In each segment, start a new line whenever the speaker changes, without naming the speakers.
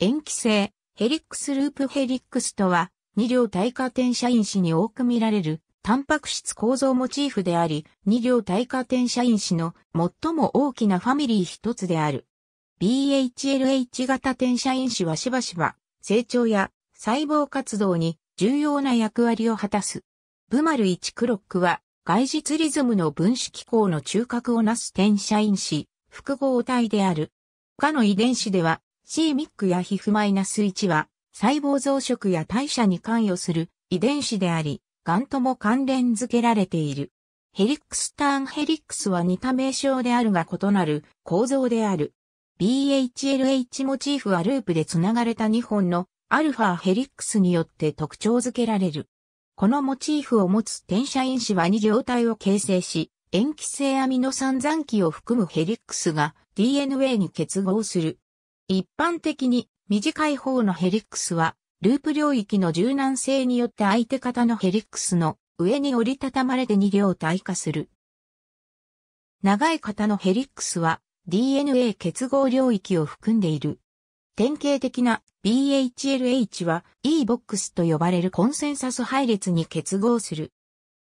塩基性、ヘリックスループヘリックスとは、二両対化転写因子に多く見られる、タンパク質構造モチーフであり、二両対化転写因子の最も大きなファミリー一つである。BHLH 型転写因子はしばしば、成長や細胞活動に重要な役割を果たす。ブマル1クロックは、外実リズムの分子機構の中核をなす転写因子、複合体である。他の遺伝子では、c ミックや HIF-1 は細胞増殖や代謝に関与する遺伝子であり、ガンとも関連づけられている。ヘリックスターンヘリックスは似た名称であるが異なる構造である。BHLH モチーフはループでつながれた2本のアルファヘリックスによって特徴づけられる。このモチーフを持つ転写因子は2状態を形成し、塩基性アミノ酸残基を含むヘリックスが DNA に結合する。一般的に短い方のヘリックスは、ループ領域の柔軟性によって相手方のヘリックスの上に折りたたまれて2両体化する。長い方のヘリックスは DNA 結合領域を含んでいる。典型的な BHLH は EBOX と呼ばれるコンセンサス配列に結合する。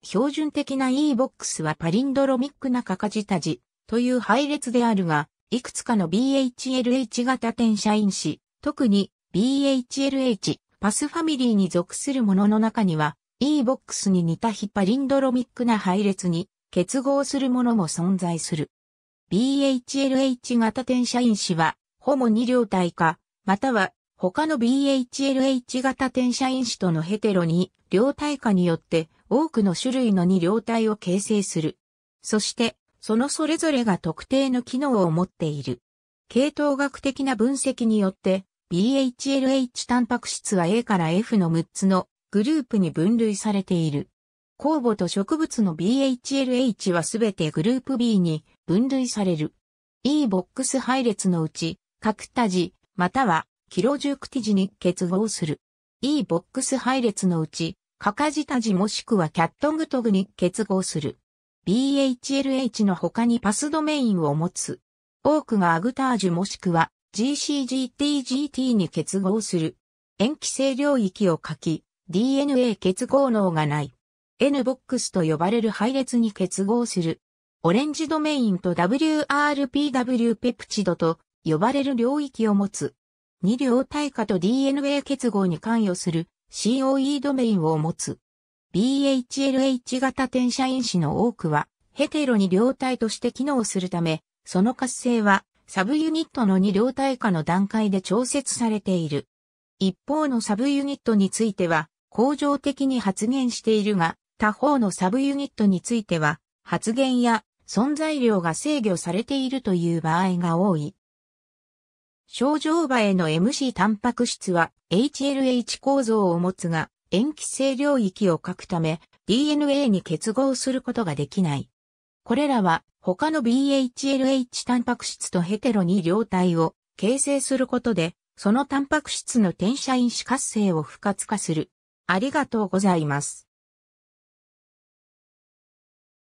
標準的な EBOX はパリンドロミックなカカジタジという配列であるが、いくつかの BHLH 型転写因子、特に BHLH パスファミリーに属するものの中には、E-box に似たヒッパリンドロミックな配列に結合するものも存在する。BHLH 型転写因子は、ホモ2両体化、または他の BHLH 型転写因子とのヘテロに両体化によって多くの種類の2両体を形成する。そして、そのそれぞれが特定の機能を持っている。系統学的な分析によって、BHLH タンパク質は A から F の6つのグループに分類されている。酵母と植物の BHLH はすべてグループ B に分類される。E ボックス配列のうち、ク多ジ、または、キロジュクティジに結合する。E ボックス配列のうち、カカジタジもしくはキャットングトグに結合する。BHLH の他にパスドメインを持つ。多くがアグタージュもしくは GCGTGT に結合する。塩基性領域を書き、DNA 結合能がない。NBOX と呼ばれる配列に結合する。オレンジドメインと WRPW ペプチドと呼ばれる領域を持つ。二両体化と DNA 結合に関与する COE ドメインを持つ。BHLH 型転写因子の多くは、ヘテロに両体として機能するため、その活性は、サブユニットの二両体化の段階で調節されている。一方のサブユニットについては、恒常的に発現しているが、他方のサブユニットについては、発現や存在量が制御されているという場合が多い。症状場への MC タンパク質は HLH 構造を持つが、塩基性領域を書くため DNA に結合することができない。これらは他の BHLH タンパク質とヘテロに両体を形成することで、そのタンパク質の転写因子活性を不活化する。ありがとうございます。